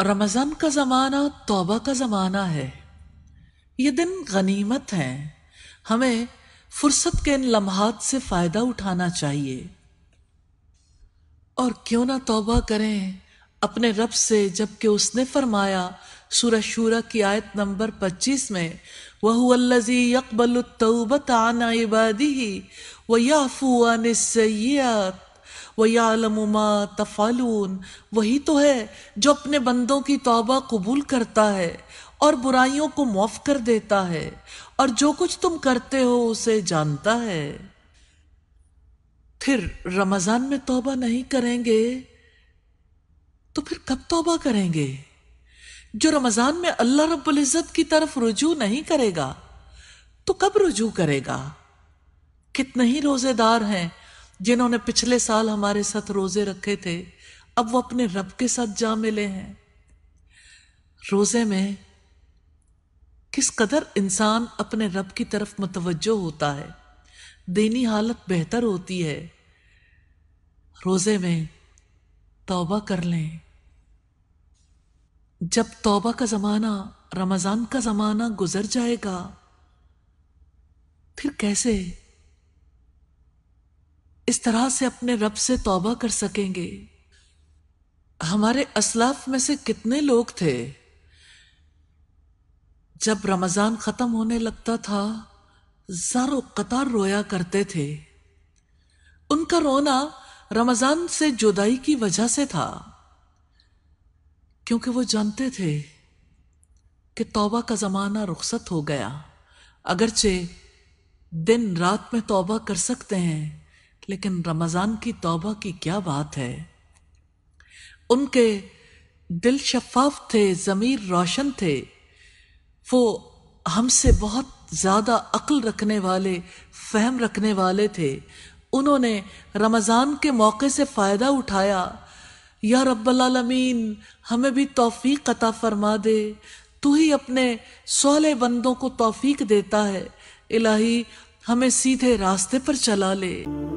रमज़ान का ज़माना तौबा का ज़माना है ये दिन गनीमत हैं हमें फुर्सत के इन लम्हात से फ़ायदा उठाना चाहिए और क्यों ना तौबा करें अपने रब से जबकि उसने फरमाया सूरह शूरा की आयत नंबर 25 में वह यकबल तौबत आना इबादी व याफू अन वयालमुमा तफालून वही तो है जो अपने बंदों की तोबा कबूल करता है और बुराइयों को मुआफ कर देता है और जो कुछ तुम करते हो उसे जानता है फिर रमजान में तोबा नहीं करेंगे तो फिर कब तोबा करेंगे जो रमजान में अल्लाह रब्बुल इज़्ज़त की तरफ रुजू नहीं करेगा तो कब रुजू करेगा कितने ही रोजेदार हैं जिन्होंने पिछले साल हमारे साथ रोजे रखे थे अब वो अपने रब के साथ जा मिले हैं रोजे में किस कदर इंसान अपने रब की तरफ मुतवजो होता है दीनी हालत बेहतर होती है रोजे में तौबा कर लें जब तौबा का ज़माना रमज़ान का ज़माना गुज़र जाएगा फिर कैसे इस तरह से अपने रब से तौबा कर सकेंगे हमारे असलाफ में से कितने लोग थे जब रमज़ान ख़त्म होने लगता था ज़ारो कतार रोया करते थे उनका रोना रमज़ान से जुदाई की वजह से था क्योंकि वो जानते थे कि तौबा का ज़माना रुखसत हो गया अगरचे दिन रात में तौबा कर सकते हैं लेकिन रमज़ान की तौबा की क्या बात है उनके दिल शफाफ थे ज़मीर रोशन थे वो हमसे बहुत ज़्यादा अक्ल रखने वाले फहम रखने वाले थे उन्होंने रमज़ान के मौके से फ़ायदा उठाया या रब्बलामीन हमें भी तोफ़ी अता फरमा दे तू ही अपने सोले बंदों को तोफ़ी देता है इलाही हमें सीधे रास्ते पर चला ले